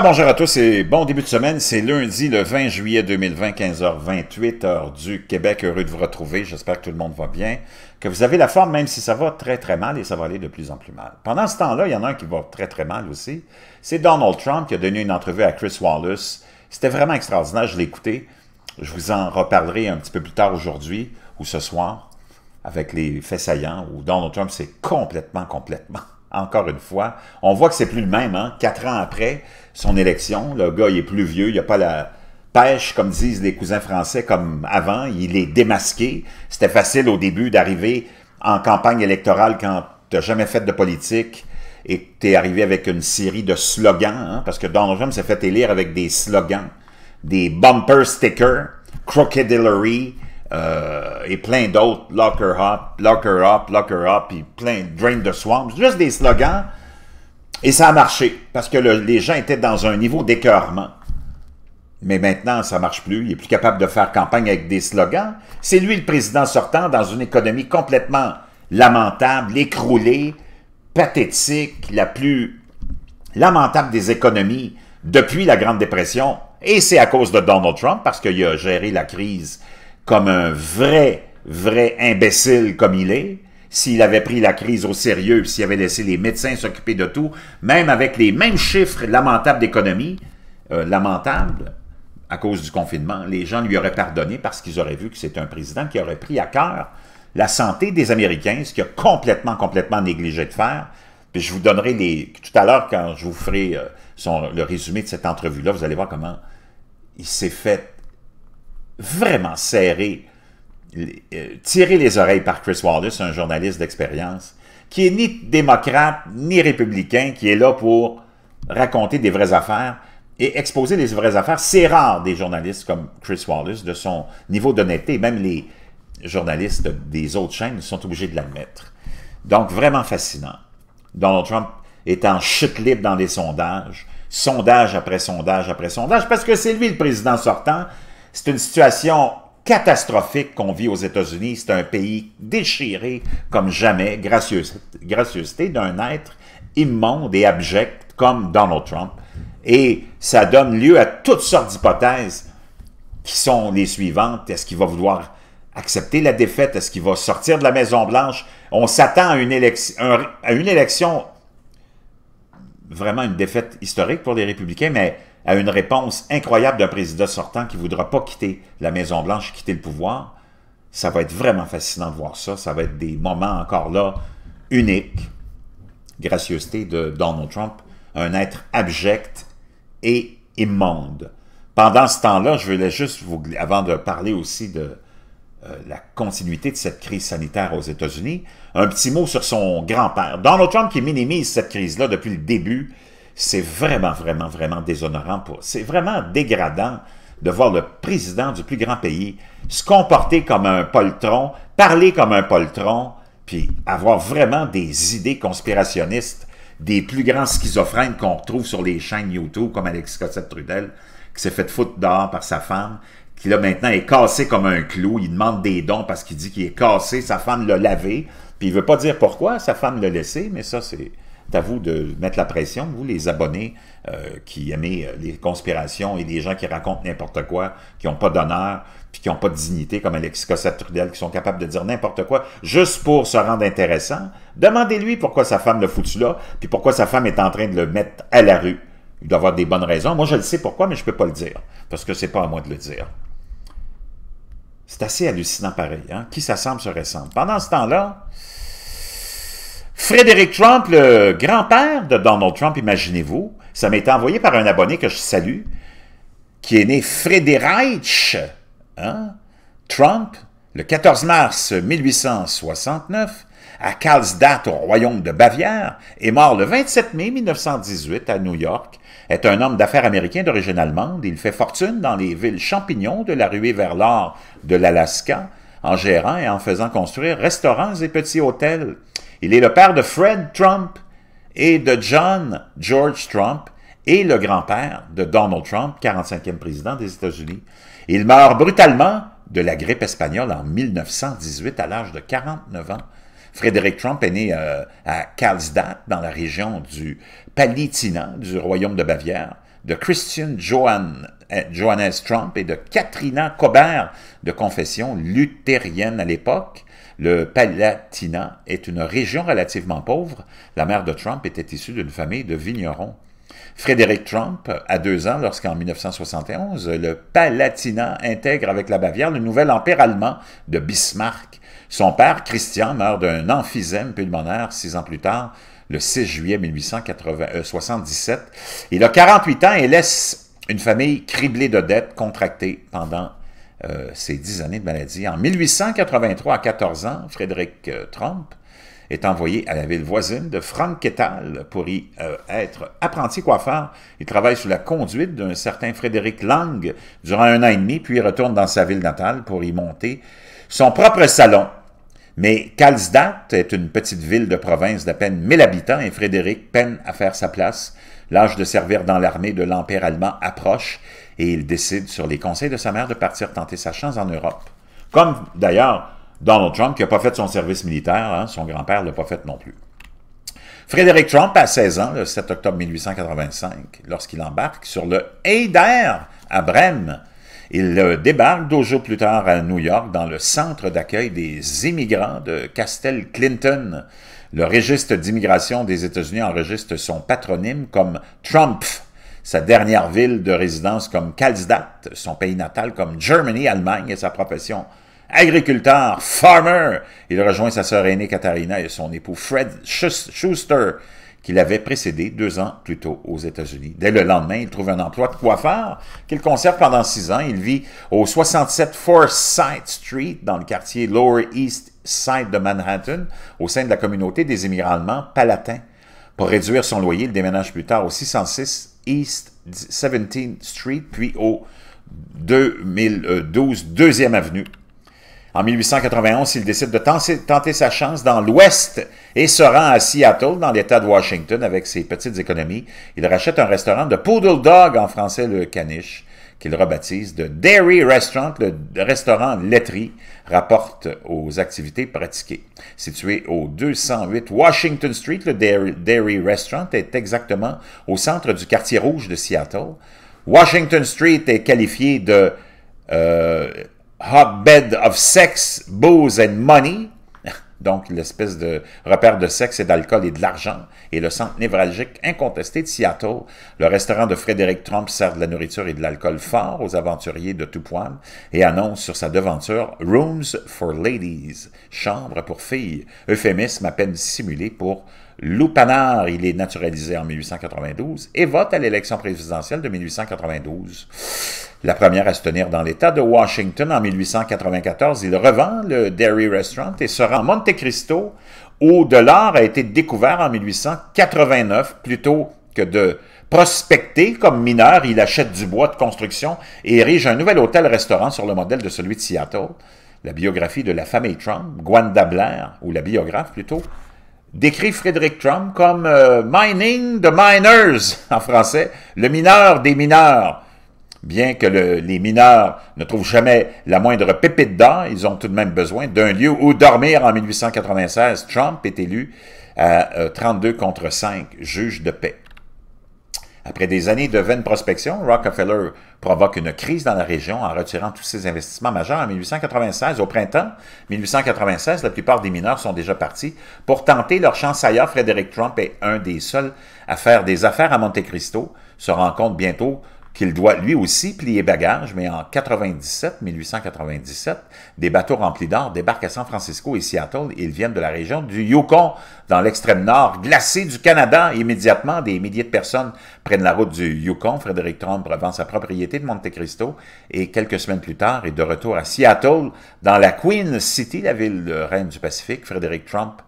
bonjour à tous et bon début de semaine. C'est lundi le 20 juillet 2020, 15h28, heure du Québec. Heureux de vous retrouver. J'espère que tout le monde va bien, que vous avez la forme même si ça va très très mal et ça va aller de plus en plus mal. Pendant ce temps-là, il y en a un qui va très très mal aussi. C'est Donald Trump qui a donné une entrevue à Chris Wallace. C'était vraiment extraordinaire, je l'ai écouté. Je vous en reparlerai un petit peu plus tard aujourd'hui ou ce soir avec les faits saillants où Donald Trump s'est complètement, complètement encore une fois, on voit que c'est plus le même. Hein? Quatre ans après son élection, le gars, il est plus vieux, il a pas la pêche, comme disent les cousins français, comme avant. Il est démasqué. C'était facile au début d'arriver en campagne électorale quand tu n'as jamais fait de politique et tu es arrivé avec une série de slogans, hein, parce que Donald Trump s'est fait élire avec des slogans, des bumper stickers, crooked euh, et plein d'autres, locker up, locker up, locker up, puis plein Drain the Swamp, juste des slogans. Et ça a marché, parce que les gens étaient dans un niveau d'écœurement. Mais maintenant, ça marche plus. Il est plus capable de faire campagne avec des slogans. C'est lui le président sortant dans une économie complètement lamentable, écroulée, pathétique, la plus lamentable des économies depuis la Grande Dépression. Et c'est à cause de Donald Trump, parce qu'il a géré la crise comme un vrai, vrai imbécile comme il est, s'il avait pris la crise au sérieux, s'il avait laissé les médecins s'occuper de tout, même avec les mêmes chiffres lamentables d'économie, euh, lamentables, à cause du confinement, les gens lui auraient pardonné parce qu'ils auraient vu que c'est un président qui aurait pris à cœur la santé des Américains, ce qu'il a complètement, complètement négligé de faire. Puis je vous donnerai les... Tout à l'heure, quand je vous ferai euh, son, le résumé de cette entrevue-là, vous allez voir comment il s'est fait vraiment serré, euh, tiré les oreilles par Chris Wallace, un journaliste d'expérience, qui est ni démocrate ni républicain, qui est là pour raconter des vraies affaires et exposer les vraies affaires. C'est rare des journalistes comme Chris Wallace, de son niveau d'honnêteté, même les journalistes des autres chaînes sont obligés de l'admettre. Donc, vraiment fascinant. Donald Trump est en chute libre dans les sondages, sondage après sondage après sondage, parce que c'est lui le président sortant, c'est une situation catastrophique qu'on vit aux États-Unis. C'est un pays déchiré comme jamais, gracieuseté d'un être immonde et abject comme Donald Trump. Et ça donne lieu à toutes sortes d'hypothèses qui sont les suivantes. Est-ce qu'il va vouloir accepter la défaite? Est-ce qu'il va sortir de la Maison-Blanche? On s'attend à, une élection, à une élection, vraiment une défaite historique pour les républicains, mais à une réponse incroyable d'un président sortant qui ne voudra pas quitter la Maison-Blanche, quitter le pouvoir, ça va être vraiment fascinant de voir ça. Ça va être des moments encore là uniques. Gracieuseté de Donald Trump, un être abject et immonde. Pendant ce temps-là, je voulais juste vous, avant de parler aussi de euh, la continuité de cette crise sanitaire aux États-Unis, un petit mot sur son grand-père. Donald Trump qui minimise cette crise-là depuis le début, c'est vraiment, vraiment, vraiment déshonorant. Pour... C'est vraiment dégradant de voir le président du plus grand pays se comporter comme un poltron, parler comme un poltron, puis avoir vraiment des idées conspirationnistes des plus grands schizophrènes qu'on retrouve sur les chaînes YouTube, comme Alex Cossette-Trudel, qui s'est fait foutre dehors par sa femme, qui là maintenant est cassé comme un clou, il demande des dons parce qu'il dit qu'il est cassé, sa femme l'a lavé, puis il veut pas dire pourquoi, sa femme l'a laissé, mais ça c'est c'est à vous de mettre la pression, vous les abonnés euh, qui aimez euh, les conspirations et les gens qui racontent n'importe quoi, qui n'ont pas d'honneur, puis qui n'ont pas de dignité, comme Alexis Cossette-Trudel, qui sont capables de dire n'importe quoi, juste pour se rendre intéressant, demandez-lui pourquoi sa femme le foutu là, puis pourquoi sa femme est en train de le mettre à la rue. Il doit avoir des bonnes raisons. Moi, je le sais pourquoi, mais je ne peux pas le dire, parce que ce n'est pas à moi de le dire. C'est assez hallucinant pareil, hein? Qui s'assemble se ressemble. Pendant ce temps-là, Frédéric Trump, le grand-père de Donald Trump, imaginez-vous, ça m'a été envoyé par un abonné que je salue, qui est né Frédéric hein, Trump, le 14 mars 1869, à Karlsdat, au royaume de Bavière, est mort le 27 mai 1918 à New York, est un homme d'affaires américain d'origine allemande. Il fait fortune dans les villes champignons de la ruée vers l'or de l'Alaska, en gérant et en faisant construire restaurants et petits hôtels. Il est le père de Fred Trump et de John George Trump et le grand-père de Donald Trump, 45e président des États-Unis. Il meurt brutalement de la grippe espagnole en 1918 à l'âge de 49 ans. Frédéric Trump est né euh, à Karlsbad, dans la région du Palatinat, du royaume de Bavière, de Christian euh, Johannes Trump et de Katrina Cobert, de confession luthérienne à l'époque. Le Palatinat est une région relativement pauvre. La mère de Trump était issue d'une famille de vignerons. Frédéric Trump a deux ans lorsqu'en 1971, le Palatinat intègre avec la Bavière le nouvel empire allemand de Bismarck. Son père, Christian, meurt d'un emphysème pulmonaire six ans plus tard, le 6 juillet 1877. Il a 48 ans et laisse une famille criblée de dettes contractées pendant ses euh, dix années de maladie. En 1883, à 14 ans, Frédéric euh, Trump est envoyé à la ville voisine de Franquetal pour y euh, être apprenti coiffeur. Il travaille sous la conduite d'un certain Frédéric Lang durant un an et demi, puis il retourne dans sa ville natale pour y monter son propre salon. Mais Kalsdat est une petite ville de province d'à peine 1000 habitants et Frédéric peine à faire sa place. L'âge de servir dans l'armée de l'Empire allemand approche et il décide sur les conseils de sa mère de partir tenter sa chance en Europe. Comme d'ailleurs Donald Trump qui n'a pas fait son service militaire, hein, son grand-père ne l'a pas fait non plus. Frédéric Trump, a 16 ans, le 7 octobre 1885, lorsqu'il embarque sur le Eider à Brême, il débarque deux jours plus tard à New York dans le centre d'accueil des immigrants de Castel Clinton. Le registre d'immigration des États-Unis enregistre son patronyme comme Trump sa dernière ville de résidence comme Kalsdat, son pays natal comme Germany, Allemagne et sa profession. Agriculteur, farmer, il rejoint sa sœur aînée Katharina et son époux Fred Schuster, qui l'avait précédé deux ans plus tôt aux États-Unis. Dès le lendemain, il trouve un emploi de coiffeur qu'il conserve pendant six ans. Il vit au 67 Forsyth Street, dans le quartier Lower East Side de Manhattan, au sein de la communauté des immigrants allemands palatins. Pour réduire son loyer, il déménage plus tard au 606 East 17th Street, puis au 2012 2e Avenue. En 1891, il décide de tenter sa chance dans l'Ouest et se rend à Seattle, dans l'État de Washington, avec ses petites économies. Il rachète un restaurant de Poodle Dog, en français le caniche, qu'il rebaptise de Dairy Restaurant, le restaurant laiterie, rapporte aux activités pratiquées. Situé au 208 Washington Street, le Dairy, Restaurant est exactement au centre du quartier rouge de Seattle. Washington Street est qualifié de euh, hotbed of sex, booze and money donc l'espèce de repère de sexe et d'alcool et de l'argent, et le centre névralgique incontesté de Seattle. Le restaurant de Frédéric Trump sert de la nourriture et de l'alcool fort aux aventuriers de tout poil et annonce sur sa devanture « Rooms for Ladies »,« Chambre pour filles », euphémisme à peine simulé pour Loupanard, il est naturalisé en 1892 et vote à l'élection présidentielle de 1892 la première à se tenir dans l'État de Washington en 1894. Il revend le Dairy Restaurant et se rend à Monte Cristo, où de l'art a été découvert en 1889, plutôt que de prospecter comme mineur. Il achète du bois de construction et érige un nouvel hôtel-restaurant sur le modèle de celui de Seattle. La biographie de la famille Trump, Gwenda Blair, ou la biographe plutôt, décrit Frédéric Trump comme euh, mining the miners en français, le mineur des mineurs. Bien que les mineurs ne trouvent jamais la moindre pépite d'or, ils ont tout de même besoin d'un lieu où dormir en 1896. Trump est élu à 32 euh, contre 5, juge de paix. Après des années de vaines prospection, Rockefeller provoque une crise dans la région en retirant tous ses investissements majeurs en 1896. Au printemps 1896, la plupart des mineurs sont déjà partis. Pour tenter leur chance ailleurs, Frederick Trump est un des seuls à faire des affaires à Monte Cristo, se rend compte bientôt qu'il doit lui aussi plier bagage, mais en 97, 1897, des bateaux remplis d'or débarquent à San Francisco et Seattle. Ils viennent de la région du Yukon, dans l'extrême nord, glacé du Canada. Immédiatement, des milliers de personnes prennent la route du Yukon. Frédéric Trump revend sa propriété de Monte Cristo et quelques semaines plus tard est de retour à Seattle, dans la Queen City, la ville reine du Pacifique. Frédéric Trump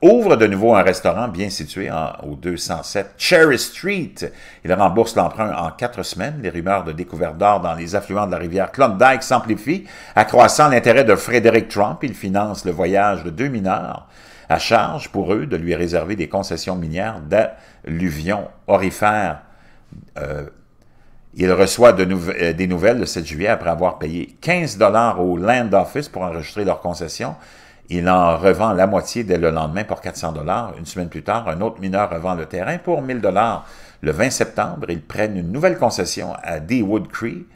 ouvre de nouveau un restaurant bien situé au 207 Cherry Street. Il rembourse l'emprunt en quatre semaines. Les rumeurs de découverte d'or dans les affluents de la rivière Klondike s'amplifient, accroissant l'intérêt de Frédéric Trump. Il finance le voyage de deux mineurs à charge pour eux de lui réserver des concessions minières d'alluvions orifères euh, il reçoit euh, des nouvelles le 7 juillet après avoir payé 15 dollars au Land Office pour enregistrer leur concession. Il en revend la moitié dès le lendemain pour 400 dollars. Une semaine plus tard, un autre mineur revend le terrain pour 1000 dollars. Le 20 septembre, ils prennent une nouvelle concession à Wood Creek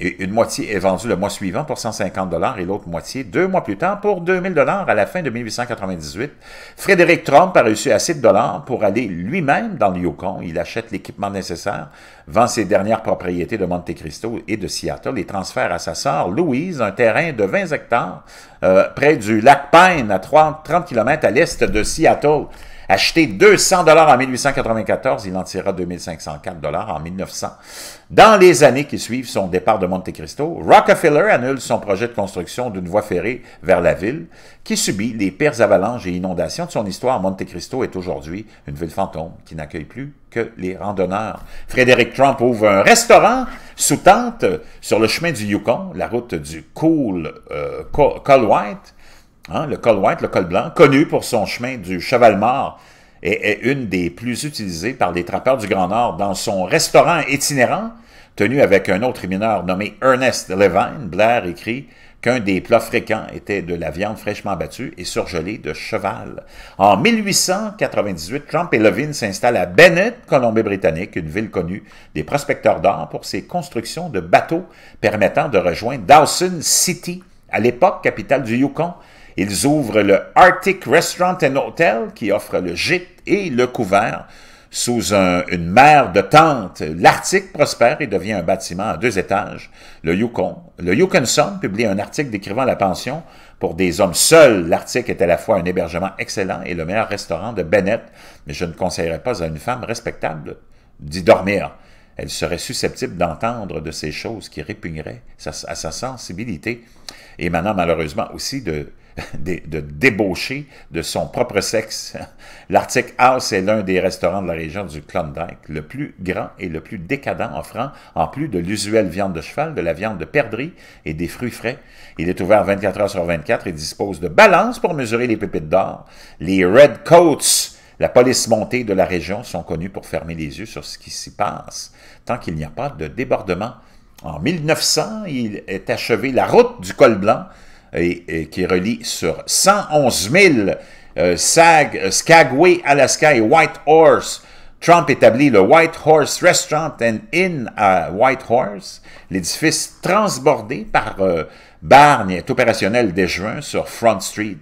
une moitié est vendue le mois suivant pour 150 dollars et l'autre moitié deux mois plus tard pour 2000 dollars à la fin de 1898. Frédéric Trump a reçu assez de dollars pour aller lui-même dans le Yukon. Il achète l'équipement nécessaire, vend ses dernières propriétés de Monte Cristo et de Seattle et transfère à sa sœur Louise un terrain de 20 hectares euh, près du lac Pine à 30 km à l'est de Seattle. Acheté 200 dollars en 1894, il en tirera 2504 dollars en 1900. Dans les années qui suivent son départ de Monte Cristo, Rockefeller annule son projet de construction d'une voie ferrée vers la ville, qui subit les pires avalanches et inondations de son histoire. Monte Cristo est aujourd'hui une ville fantôme qui n'accueille plus que les randonneurs. Frédéric Trump ouvre un restaurant sous tente sur le chemin du Yukon, la route du Cool euh, Hein, le col white, le col blanc, connu pour son chemin du cheval mort, et est une des plus utilisées par les trappeurs du Grand Nord dans son restaurant itinérant, tenu avec un autre mineur nommé Ernest Levine. Blair écrit qu'un des plats fréquents était de la viande fraîchement battue et surgelée de cheval. En 1898, Trump et Levine s'installent à Bennett, Colombie-Britannique, une ville connue des prospecteurs d'or pour ses constructions de bateaux permettant de rejoindre Dawson City, à l'époque capitale du Yukon, ils ouvrent le Arctic Restaurant and Hotel qui offre le gîte et le couvert. Sous une mer de tentes, l'Arctique prospère et devient un bâtiment à deux étages. Le Yukon, le Yukon Sun publie un article décrivant la pension. Pour des hommes seuls, l'Arctique est à la fois un hébergement excellent et le meilleur restaurant de Bennett, mais je ne conseillerais pas à une femme respectable d'y dormir. Elle serait susceptible d'entendre de ces choses qui répugneraient à sa sensibilité, et maintenant malheureusement aussi de de débaucher de son propre sexe. L'Arctic House est l'un des restaurants de la région du Klondike, le plus grand et le plus décadent offrant, en plus de l'usuelle viande de cheval, de la viande de perdrix et des fruits frais. Il est ouvert 24 heures sur 24 et dispose de balances pour mesurer les pépites d'or. Les Red Coats, la police montée de la région, sont connus pour fermer les yeux sur ce qui s'y passe, tant qu'il n'y a pas de débordement. En 1900, il est achevé la route du col blanc, et, qui relie sur 111 000 euh, Sag, euh, Skagway, Alaska et White Horse. Trump établit le White Horse Restaurant and Inn à Whitehorse. L'édifice transbordé par euh, bargne est opérationnel dès juin sur Front Street.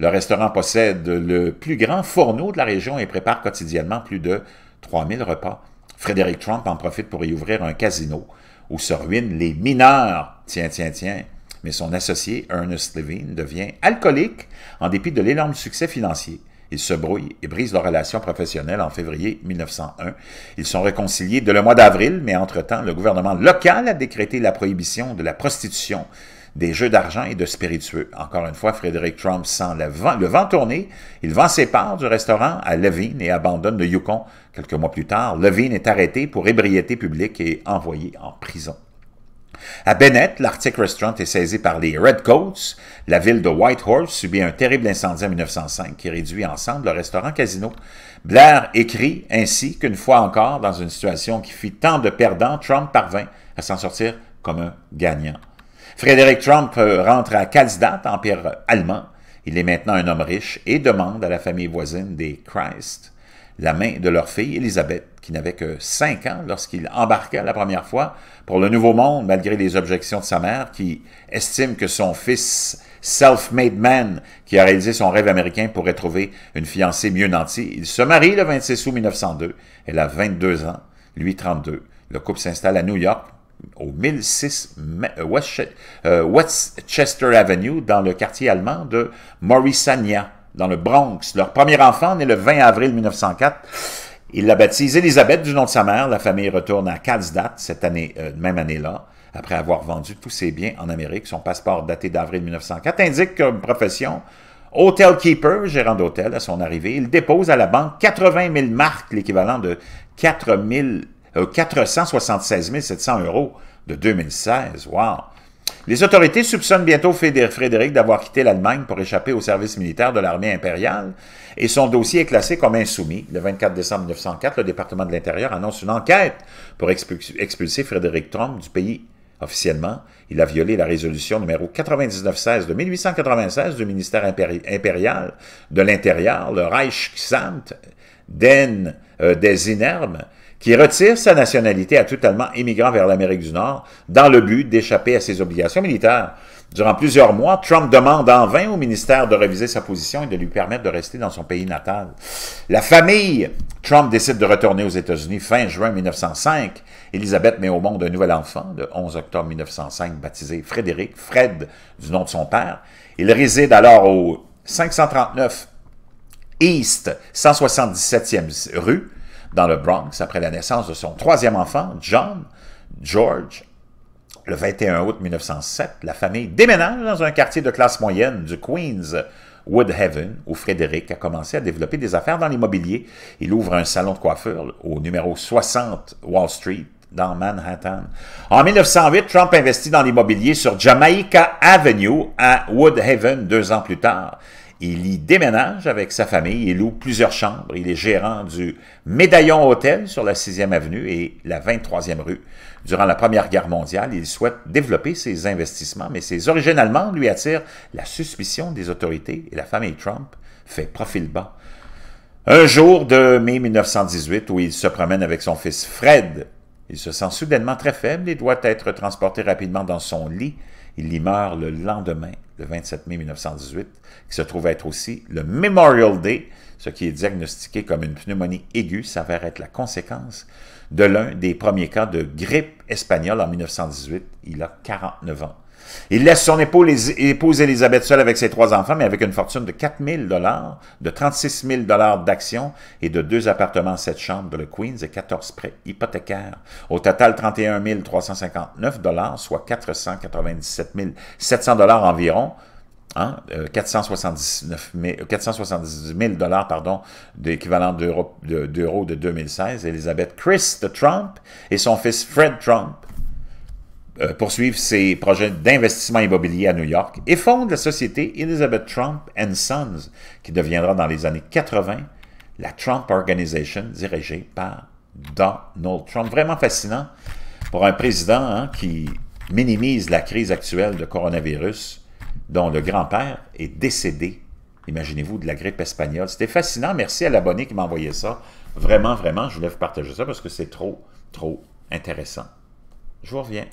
Le restaurant possède le plus grand fourneau de la région et prépare quotidiennement plus de 3000 repas. Frédéric Trump en profite pour y ouvrir un casino où se ruinent les mineurs. Tiens, tiens, tiens mais son associé Ernest Levine devient alcoolique en dépit de l'énorme succès financier. Ils se brouillent et brisent leur relation professionnelle en février 1901. Ils sont réconciliés dès le mois d'avril, mais entre-temps, le gouvernement local a décrété la prohibition de la prostitution, des jeux d'argent et de spiritueux. Encore une fois, Frédéric Trump sent le vent, le vent tourner. Il vend ses parts du restaurant à Levine et abandonne le Yukon. Quelques mois plus tard, Levine est arrêté pour ébriété publique et envoyé en prison. À Bennett, l'Arctic Restaurant est saisi par les Redcoats. La ville de Whitehorse subit un terrible incendie en 1905 qui réduit ensemble le restaurant casino. Blair écrit ainsi qu'une fois encore, dans une situation qui fit tant de perdants, Trump parvint à s'en sortir comme un gagnant. Frédéric Trump euh, rentre à Kalsdat, empire allemand. Il est maintenant un homme riche et demande à la famille voisine des Christ la main de leur fille, Elisabeth, qui n'avait que 5 ans lorsqu'il embarqua la première fois pour le Nouveau Monde, malgré les objections de sa mère, qui estime que son fils, self-made man, qui a réalisé son rêve américain, pourrait trouver une fiancée mieux nantie. Il se marie le 26 août 1902. Elle a 22 ans, lui 32. Le couple s'installe à New York au 1006 euh, euh, Westchester Avenue, dans le quartier allemand de Morrisania dans le Bronx. Leur premier enfant, né le 20 avril 1904, il la baptise Elisabeth du nom de sa mère. La famille retourne à Carlsbad cette année, euh, même année-là, après avoir vendu tous ses biens en Amérique. Son passeport daté d'avril 1904 indique comme profession Hotel Keeper, gérant d'hôtel, à son arrivée, il dépose à la banque 80 000 marques, l'équivalent de 476 700 euh, euros de 2016. Wow! Les autorités soupçonnent bientôt Frédéric d'avoir quitté l'Allemagne pour échapper au service militaire de l'armée impériale et son dossier est classé comme insoumis. Le 24 décembre 1904, le département de l'Intérieur annonce une enquête pour expulser Frédéric Trump du pays. Officiellement, il a violé la résolution numéro 9916 de 1896 du ministère impérial de l'Intérieur, le Reichsamt den, euh, des Inermes, qui retire sa nationalité à tout Allemand immigrant vers l'Amérique du Nord dans le but d'échapper à ses obligations militaires. Durant plusieurs mois, Trump demande en vain au ministère de réviser sa position et de lui permettre de rester dans son pays natal. La famille Trump décide de retourner aux États-Unis fin juin 1905. Elisabeth met au monde un nouvel enfant le 11 octobre 1905 baptisé Frédéric, Fred du nom de son père. Il réside alors au 539 East 177e rue dans le Bronx après la naissance de son troisième enfant, John George. Le 21 août 1907, la famille déménage dans un quartier de classe moyenne du Queens, Woodhaven, où Frédéric a commencé à développer des affaires dans l'immobilier. Il ouvre un salon de coiffure au numéro 60 Wall Street, dans Manhattan. En 1908, Trump investit dans l'immobilier sur Jamaica Avenue à Woodhaven deux ans plus tard. Il y déménage avec sa famille, il loue plusieurs chambres, il est gérant du Médaillon Hôtel sur la 6e avenue et la 23e rue. Durant la Première Guerre mondiale, il souhaite développer ses investissements, mais ses origines allemandes lui attirent la suspicion des autorités et la famille Trump fait profil bas. Un jour de mai 1918, où il se promène avec son fils Fred, il se sent soudainement très faible et doit être transporté rapidement dans son lit. Il y meurt le lendemain le 27 mai 1918, qui se trouve être aussi le Memorial Day, ce qui est diagnostiqué comme une pneumonie aiguë, s'avère être la conséquence de l'un des premiers cas de grippe espagnole en 1918. Il a 49 ans. Il laisse son épouse, épouse Elisabeth seule avec ses trois enfants, mais avec une fortune de 4 000 de 36 000 d'actions et de deux appartements, sept chambres de le Queens et 14 prêts hypothécaires. Au total, 31 359 soit 497 700 environ, 479 470 000 pardon, d'équivalent d'euros de, 2016, Elisabeth Chris Trump et son fils Fred Trump euh, poursuivre ses projets d'investissement immobilier à New York et fonde la société Elizabeth Trump Sons, qui deviendra dans les années 80 la Trump Organization, dirigée par Donald Trump. Vraiment fascinant pour un président hein, qui minimise la crise actuelle de coronavirus, dont le grand-père est décédé, imaginez-vous, de la grippe espagnole. C'était fascinant. Merci à l'abonné qui m'a envoyé ça. Vraiment, vraiment, je voulais vous partager ça parce que c'est trop, trop intéressant. Je vous reviens.